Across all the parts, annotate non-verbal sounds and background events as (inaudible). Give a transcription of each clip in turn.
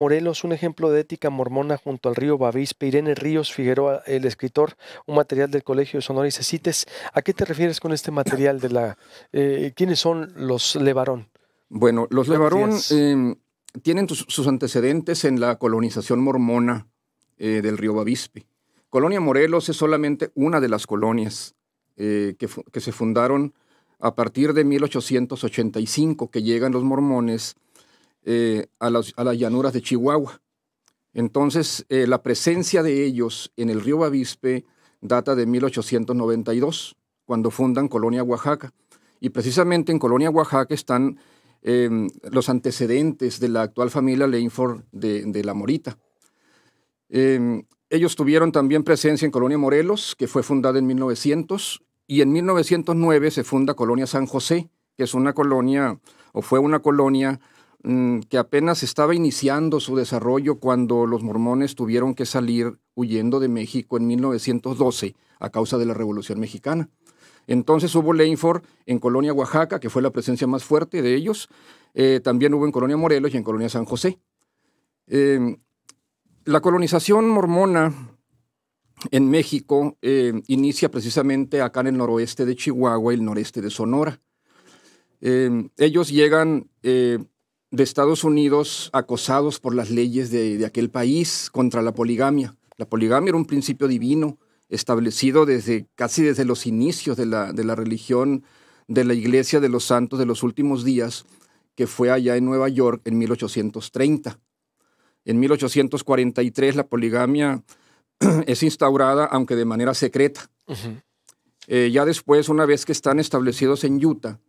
Morelos, un ejemplo de ética mormona junto al río Bavispe, Irene Ríos Figueroa, el escritor, un material del Colegio de Sonora y ¿A qué te refieres con este material de la... Eh, ¿Quiénes son los Levarón? Bueno, los Levarón em, tienen sus antecedentes en la colonización mormona eh, del río Bavispe. Colonia Morelos es solamente una de las colonias eh, que, que se fundaron a partir de 1885, que llegan los mormones eh, a, las, llanuras de Chihuahua. Entonces, eh, la presencia de ellos en el río Bavispe data de 1892, cuando fundan Colonia Oaxaca. Y precisamente en Colonia Oaxaca están em, los antecedentes de la actual familia Leinford de, La Morita. Em, ellos tuvieron también presencia en Colonia Morelos, que fue fundada en 1900, y en 1909 se funda Colonia San José, que es una colonia, o fue una colonia Mm, que apenas estaba iniciando su desarrollo cuando los mormones tuvieron que salir huyendo de México en 1912 a causa de la Revolución Mexicana. Entonces hubo Leinford en Colonia Oaxaca, que fue la presencia más fuerte de ellos. Eh, también hubo en Colonia Morelos y en Colonia San José. Em, la colonización mormona en México eh, inicia precisamente acá en el noroeste de Chihuahua y el noreste de Sonora. Em, ellos llegan eh, de Estados Unidos acosados por las leyes de, aquel país contra la poligamia. La poligamia era un principio divino establecido desde casi desde los inicios de la, de la religión de la Iglesia de los Santos de los Últimos Días, que fue allá en Nueva York en 1830. En 1843 la poligamia (clears throat) es instaurada, aunque de manera secreta. Eh, ya después, una vez que están establecidos en Utah,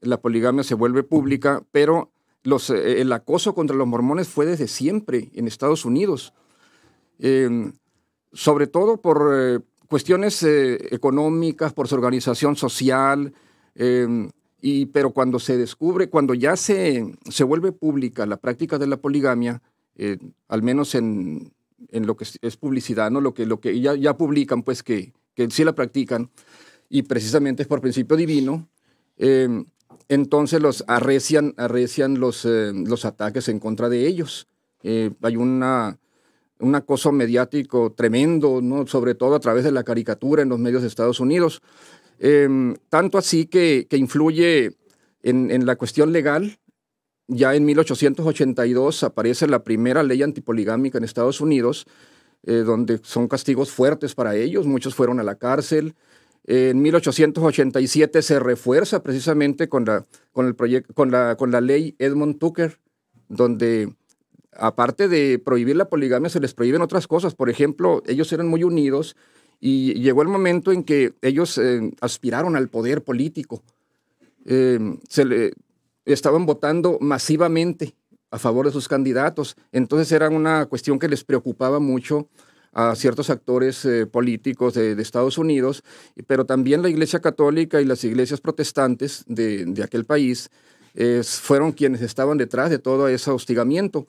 la poligamia se vuelve pública, pero eh, el acoso contra los mormones fue desde siempre en Estados Unidos, em, sobre todo por eh, cuestiones eh, económicas, por su organización social, em, y, pero cuando se descubre, cuando ya se, se vuelve pública la práctica de la poligamia, al menos en, lo que es publicidad, ¿no? lo que, lo que ya, ya publican, pues que, que sí la practican, y precisamente es por principio divino, em, entonces los arrecian, arrecian eh, los, ataques en contra de ellos. Eh, hay un acoso mediático tremendo, sobre todo a través de la caricatura en los medios de Estados Unidos. Em, tanto así que, influye en, en, la cuestión legal. Ya en 1882 aparece la primera ley antipoligámica en Estados Unidos, eh, donde son castigos fuertes para ellos. Muchos fueron a la cárcel, en 1887 se refuerza precisamente con la, con el con, la, con la ley Edmund Tucker, donde aparte de prohibir la poligamia, se les prohíben otras cosas. Por ejemplo, ellos eran muy unidos y llegó el momento en que ellos eh, aspiraron al poder político. Eh, se le, estaban votando masivamente a favor de sus candidatos. Entonces era una cuestión que les preocupaba mucho a ciertos actores eh, políticos de, Estados Unidos, pero también la Iglesia Católica y las iglesias protestantes de, aquel país fueron quienes estaban detrás de todo ese hostigamiento.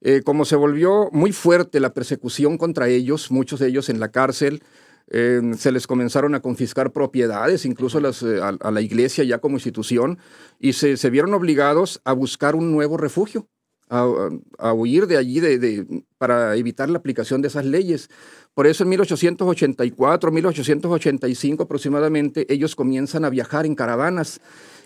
Eh, como se volvió muy fuerte la persecución contra ellos, muchos de ellos en la cárcel, eh, se les comenzaron a confiscar propiedades, incluso a, la iglesia ya como institución, y se vieron obligados a buscar un nuevo refugio a, huir de allí de, para evitar la aplicación de esas leyes. Por eso en 1884, 1885 aproximadamente, ellos comienzan a viajar en caravanas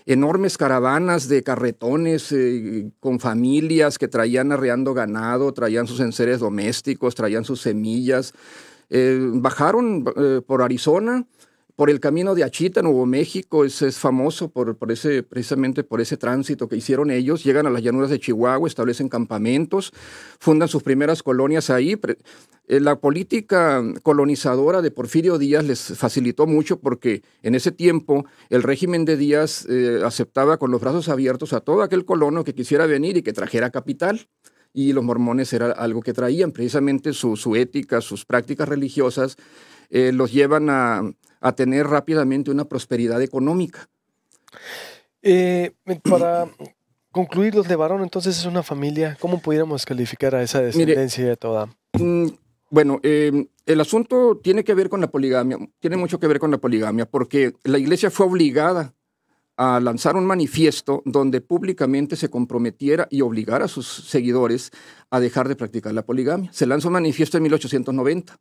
enormes caravanas de carretones eh, con familias que traían arreando ganado, traían sus enseres domésticos, traían sus semillas. Eh, bajaron eh, por Arizona, por el camino de Achita, Nuevo México, es, es famoso por, por, ese, precisamente por ese tránsito que hicieron ellos. Llegan a las llanuras de Chihuahua, establecen campamentos, fundan sus primeras colonias ahí. Eh, la política colonizadora de Porfirio Díaz les facilitó mucho porque en ese tiempo el régimen de Díaz eh, aceptaba con los brazos abiertos a todo aquel colono que quisiera venir y que trajera capital y los mormones era algo que traían, precisamente su, ética, sus prácticas religiosas, eh, los llevan a, a tener rápidamente una prosperidad económica. Eh, (clears throat) para concluir, los de varón entonces es una familia. ¿Cómo pudiéramos calificar a esa descendencia de toda? Mm, bueno, em, el asunto tiene que ver con la poligamia, tiene mucho que ver con la poligamia, porque la iglesia fue obligada a lanzar un manifiesto donde públicamente se comprometiera y obligara a sus seguidores a dejar de practicar la poligamia. Se lanzó un manifiesto en 1890.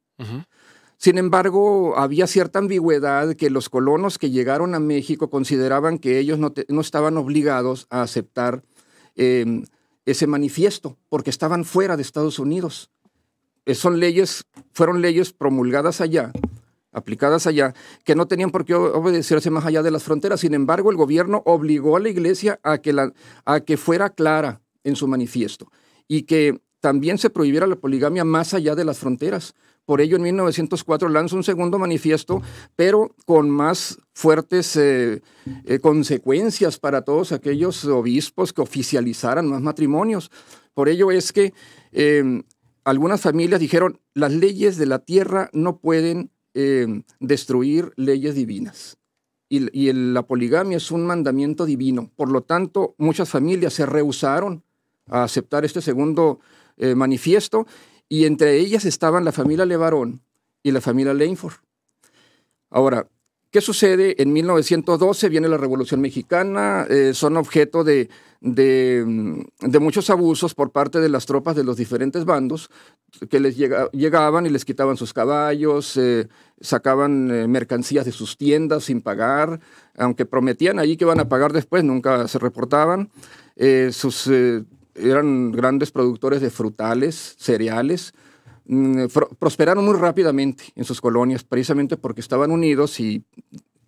Sin embargo, había cierta ambigüedad que los colonos que llegaron a México consideraban que ellos no, estaban obligados a aceptar em, ese manifiesto porque estaban fuera de Estados Unidos. Eh, son leyes, fueron leyes promulgadas allá, aplicadas allá, que no tenían por qué obedecerse más allá de las fronteras. Sin embargo, el gobierno obligó a la iglesia a que fuera clara en su manifiesto y que también se prohibiera la poligamia más allá de las fronteras. Por ello, en 1904 lanzó un segundo manifiesto, pero con más fuertes eh, eh, consecuencias para todos aquellos obispos que oficializaran más matrimonios. Por ello es que em, algunas familias dijeron, las leyes de la tierra no pueden em, destruir leyes divinas y, la poligamia es un mandamiento divino. Por lo tanto, muchas familias se rehusaron a aceptar este segundo eh, manifiesto y entre ellas estaban la familia Levarón y la familia Leinford. Ahora, ¿Qué sucede? En 1912 viene la Revolución Mexicana, eh, son objeto mm, de, muchos abusos por parte de las tropas de los diferentes bandos que les llegaban y les quitaban sus caballos, eh, sacaban eh, mercancías de sus tiendas sin pagar, aunque prometían allí que iban a pagar después, nunca se reportaban. sus eran grandes productores de frutales, cereales, mm, eh, prosperaron muy rápidamente en sus colonias, precisamente porque estaban unidos y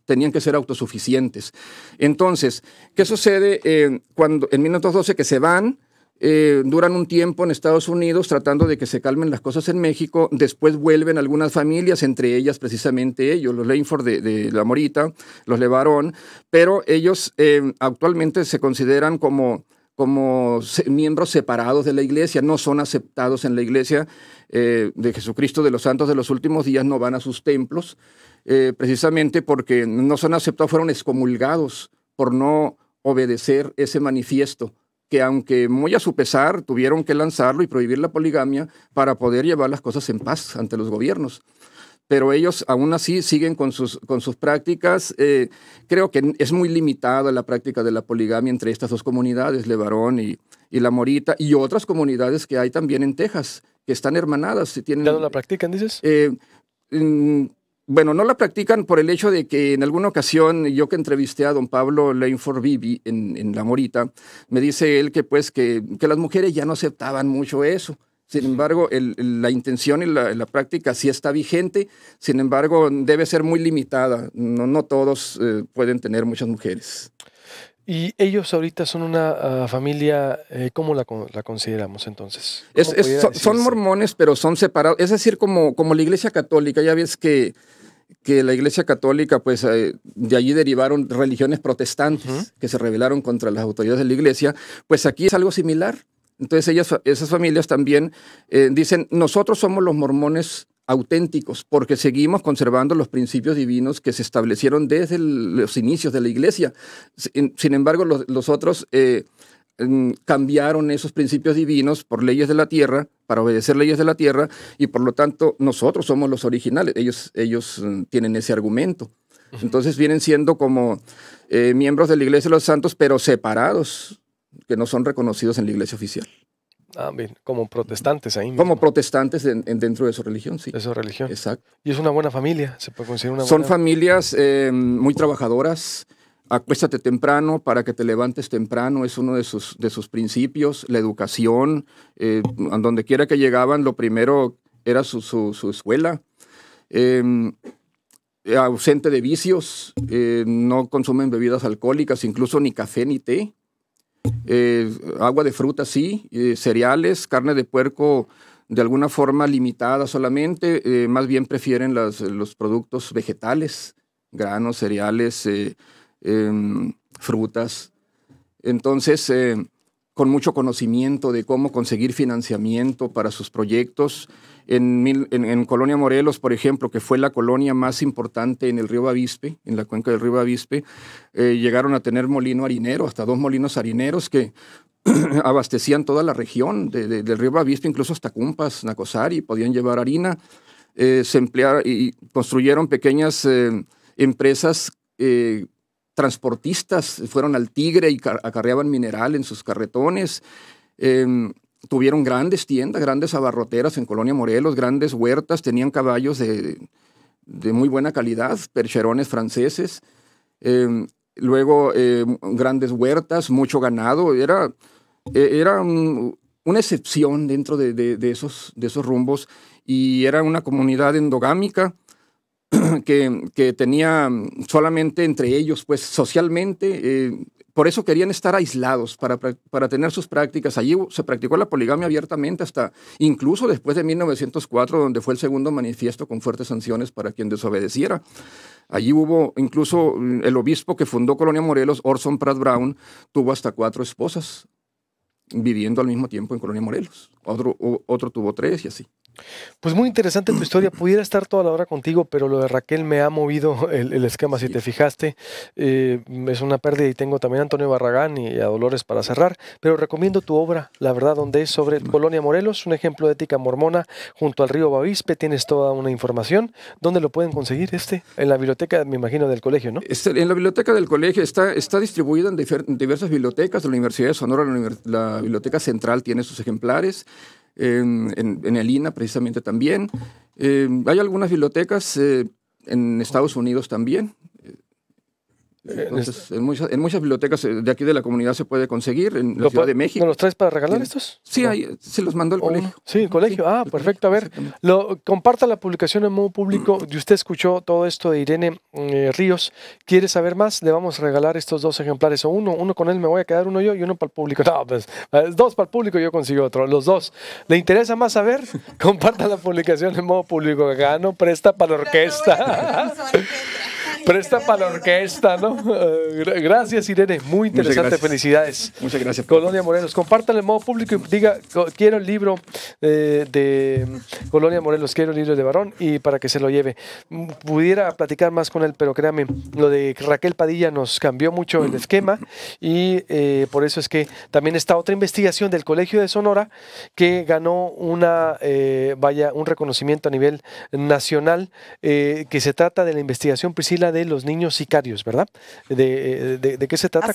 tenían que ser autosuficientes. Entonces, ¿qué sucede eh, cuando en 1912 que se van? Eh, duran un tiempo en Estados Unidos tratando de que se calmen las cosas en México, después vuelven algunas familias, entre ellas precisamente ellos, los Leinford de, La Morita, los Levarón, pero ellos actualmente se consideran como como miembros separados de la iglesia, no son aceptados en la iglesia eh, de Jesucristo de los santos de los últimos días, no van a sus templos, eh, precisamente porque no son aceptados, fueron excomulgados por no obedecer ese manifiesto que aunque muy a su pesar tuvieron que lanzarlo y prohibir la poligamia para poder llevar las cosas en paz ante los gobiernos pero ellos aún así siguen con sus, con sus prácticas. Eh, creo que es muy limitada la práctica de la poligamia entre estas dos comunidades, Levarón y, La Morita, y otras comunidades que hay también en Texas, que están hermanadas. Tienen, ¿Ya no la practican, dices? Eh, mm, bueno, no la practican por el hecho de que en alguna ocasión yo que entrevisté a don Pablo le Bibi en, La Morita, me dice él que pues que las mujeres ya no aceptaban mucho eso sin embargo, la intención y la, práctica sí está vigente, sin embargo, debe ser muy limitada. No, todos eh, pueden tener muchas mujeres. Y ellos ahorita son una ah, familia, eh, ¿cómo la, consideramos entonces? son, mormones, pero son separados. Es decir, como, como la Iglesia Católica, ya ves que, que la Iglesia Católica, pues eh, de allí derivaron religiones protestantes que se rebelaron contra las autoridades de la Iglesia, pues aquí es algo similar. Entonces esas familias también eh, dicen, nosotros somos los mormones auténticos porque seguimos conservando los principios divinos que se establecieron desde los inicios de la iglesia. Sin, embargo, los, otros eh, cambiaron esos principios divinos por leyes de la tierra, para obedecer leyes de la tierra, y por lo tanto nosotros somos los originales. Ellos, ellos mm, tienen ese argumento. Entonces vienen siendo como eh, miembros de la Iglesia de los Santos, pero separados que no son reconocidos en la iglesia oficial. Ah, bien, como protestantes ahí. Como protestantes en, dentro de su religión, sí. De su religión. Exacto. Y es una buena familia, se puede considerar una buena Son familias eh, muy trabajadoras. Acuéstate temprano para que te levantes temprano, es uno de sus, de sus principios. La educación, eh, a donde quiera que llegaban, lo primero era su, escuela. Em, ausente de vicios, eh, no consumen bebidas alcohólicas, incluso ni café ni té. Eh, agua de fruta sí, eh, cereales, carne de puerco de alguna forma limitada solamente, eh, más bien prefieren los productos vegetales, granos, cereales, em, frutas. Entonces, con mucho conocimiento de cómo conseguir financiamiento para sus proyectos, en, en, Colonia Morelos, por ejemplo, que fue la colonia más importante en el río Bavispe, en la cuenca del río Bavispe, eh, llegaron a tener molino harinero, hasta dos molinos harineros que (clears throat) abastecían toda la región del río Bavispe, incluso hasta Cumpas, Nacosari, podían llevar harina. Eh, se emplearon y construyeron pequeñas eh, empresas transportistas, fueron al Tigre y acarreaban mineral en sus carretones. Em, tuvieron grandes tiendas, grandes abarroteras en Colonia Morelos, grandes huertas, tenían caballos de, muy buena calidad, percherones franceses, em, luego em, grandes huertas, mucho ganado, era, e, era una excepción dentro de, esos, de esos rumbos y era una comunidad endogámica. (clears throat) Que, tenía solamente entre ellos, pues socialmente, eh, por eso querían estar aislados, para, tener sus prácticas. Allí se practicó la poligamia abiertamente hasta incluso después de 1904, donde fue el segundo manifiesto con fuertes sanciones para quien desobedeciera. Allí hubo incluso mm, el obispo que fundó Colonia Morelos, Orson Pratt Brown, tuvo hasta cuatro esposas viviendo al mismo tiempo en Colonia Morelos. Otro, otro tuvo tres y así. Pues muy interesante tu historia. (clears throat) Pudiera estar toda la hora contigo, pero lo de Raquel me ha movido el, esquema, si te fijaste. Eh, es una pérdida y tengo también a Antonio Barragán y a Dolores para cerrar, pero recomiendo tu obra, la verdad, donde es sobre Colonia Morelos, un ejemplo de ética mormona junto al río Bavispe. Tienes toda una información. ¿Dónde lo pueden conseguir este? En la biblioteca, me imagino, del colegio, ¿no? Este, en la biblioteca del colegio está, está distribuida en, diversas bibliotecas de la Universidad de Sonora, la Biblioteca Central tiene sus ejemplares en, en, el INA precisamente también. Eh, hay algunas bibliotecas eh, en Estados Unidos también, eh, este, en, muchas, bibliotecas eh, de aquí de la comunidad se puede conseguir, en la Ciudad de México. ¿No los traes para regalar estos? Sí, se los mandó el oh, colegio. Sí, el colegio. ah, perfecto. a ver, lo, comparta la publicación en modo público. (clears throat) Y usted escuchó todo esto de Irene eh, Ríos. ¿Quiere saber más? Le vamos a regalar estos dos ejemplares o uno. Uno con él me voy a quedar, uno yo y uno para el público. (laughs) No, pues dos para el público yo consigo otro. Los dos. ¿Le interesa más saber? (laughs) Comparta la publicación en modo público. Gano, presta para la orquesta. Presta para la orquesta, ¿no? (laughs) Eh, gracias, Irene. Muy interesante. Felicidades. Muchas gracias. Colonia Morelos. Compártale en modo público y diga, quiero el libro eh, de Colonia Morelos, quiero el libro de varón y para que se lo lleve. Mm, pudiera platicar más con él, pero créame, lo de Raquel Padilla nos cambió mucho el esquema y eh, por eso es que también está otra investigación del Colegio de Sonora que ganó una, vaya, un reconocimiento a nivel nacional que se trata de la investigación Priscila de los niños sicarios, ¿verdad? ¿De, eh, qué se trata?